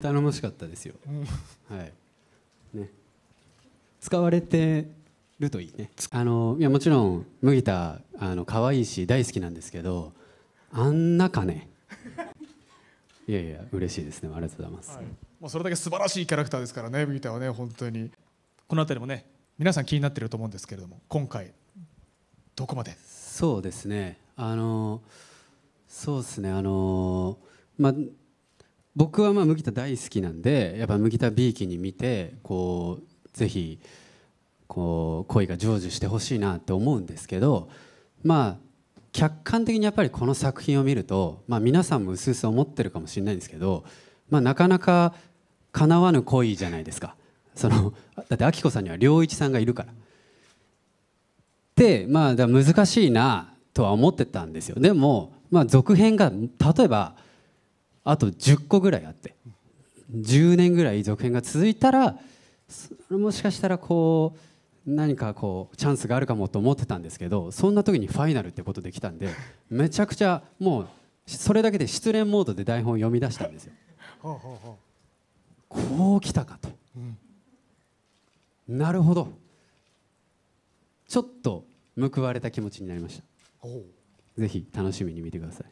頼もしかったですよ、うん、はいね、使われてるといいねあのいやもちろん麦田あの可愛いし大好きなんですけどあんなかね いやいや嬉しいですねありがとうございます、はい、もうそれだけ素晴らしいキャラクターですからね麦田はね本当にこの辺りもね皆さん気になってると思うんですけれども今回どこまでそうですねあのそうですねあのまあ僕はまあ麦田大好きなんでやっぱ麦田 B 期に見てこうぜひこう恋が成就してほしいなって思うんですけどまあ客観的にやっぱりこの作品を見ると、まあ、皆さんも薄々思ってるかもしれないんですけど、まあ、なかなか叶わぬ恋じゃないですかそのだって秋子さんには良一さんがいるから。でまあだ難しいなとは思ってたんですよでも、まあ、続編が例えば「あと10個ぐらいあって10年ぐらい続編が続いたらもしかしたらこう何かこうチャンスがあるかもと思ってたんですけどそんな時にファイナルってことできたんでめちゃくちゃもうそれだけで失恋モードで台本を読み出したんですよ。こう来たかと、なるほどちょっと報われた気持ちになりましたぜひ楽しみに見てください